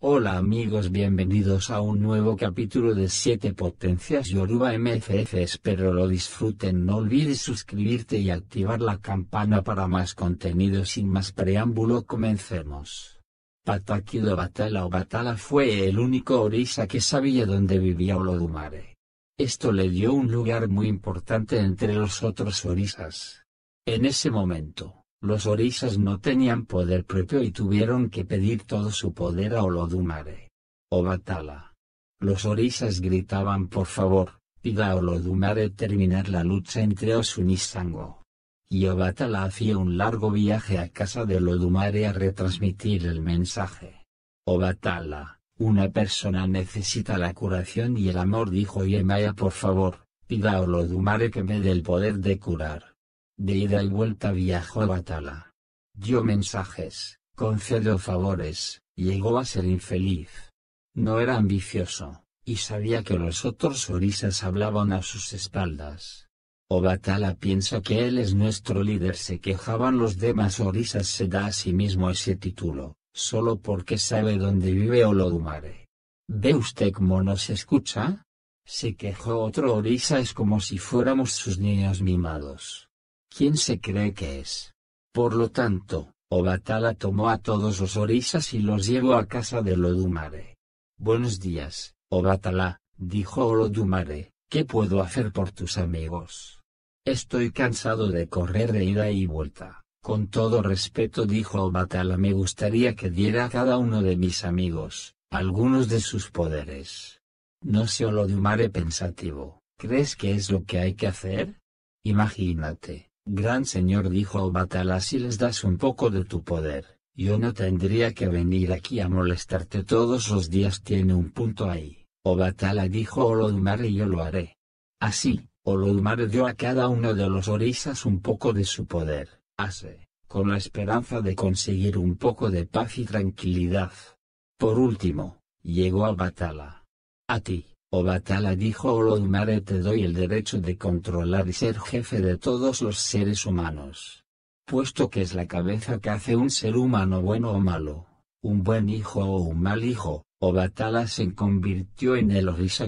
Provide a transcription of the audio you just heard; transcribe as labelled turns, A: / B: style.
A: Hola amigos bienvenidos a un nuevo capítulo de 7 potencias Yoruba MFF espero lo disfruten no olvides suscribirte y activar la campana para más contenido sin más preámbulo comencemos. Patakido Batala o Batala fue el único orisa que sabía dónde vivía Olodumare. Esto le dio un lugar muy importante entre los otros orisas. En ese momento los orishas no tenían poder propio y tuvieron que pedir todo su poder a Olodumare. Obatala. Los orishas gritaban por favor, pida a Olodumare terminar la lucha entre Osun y Sango. Y Obatala hacía un largo viaje a casa de Olodumare a retransmitir el mensaje. Obatala, una persona necesita la curación y el amor dijo Yemaya por favor, pida a Olodumare que me dé el poder de curar. De ida y vuelta viajó a Batala. Dio mensajes, concedió favores, llegó a ser infeliz. No era ambicioso, y sabía que los otros orisas hablaban a sus espaldas. Batala piensa que él es nuestro líder. Se quejaban los demás orisas. Se da a sí mismo ese título, solo porque sabe dónde vive Olodumare. ¿Ve usted cómo nos escucha? Se quejó otro orisa. Es como si fuéramos sus niños mimados. ¿Quién se cree que es? Por lo tanto, Obatala tomó a todos los orisas y los llevó a casa de Lodumare. Buenos días, Obatala, dijo Lodumare, ¿qué puedo hacer por tus amigos? Estoy cansado de correr de ida y vuelta. Con todo respeto dijo Obatala me gustaría que diera a cada uno de mis amigos, algunos de sus poderes. No sé Lodumare pensativo, ¿crees que es lo que hay que hacer? Imagínate Gran señor dijo Obatala si les das un poco de tu poder, yo no tendría que venir aquí a molestarte todos los días tiene un punto ahí. Obatala dijo y yo lo haré. Así, Olodumare dio a cada uno de los orisas un poco de su poder, hace, con la esperanza de conseguir un poco de paz y tranquilidad. Por último, llegó Batala A ti, Obatala dijo Olodumare oh, te doy el derecho de controlar y ser jefe de todos los seres humanos. Puesto que es la cabeza que hace un ser humano bueno o malo, un buen hijo o un mal hijo, Obatala se convirtió en el Orisa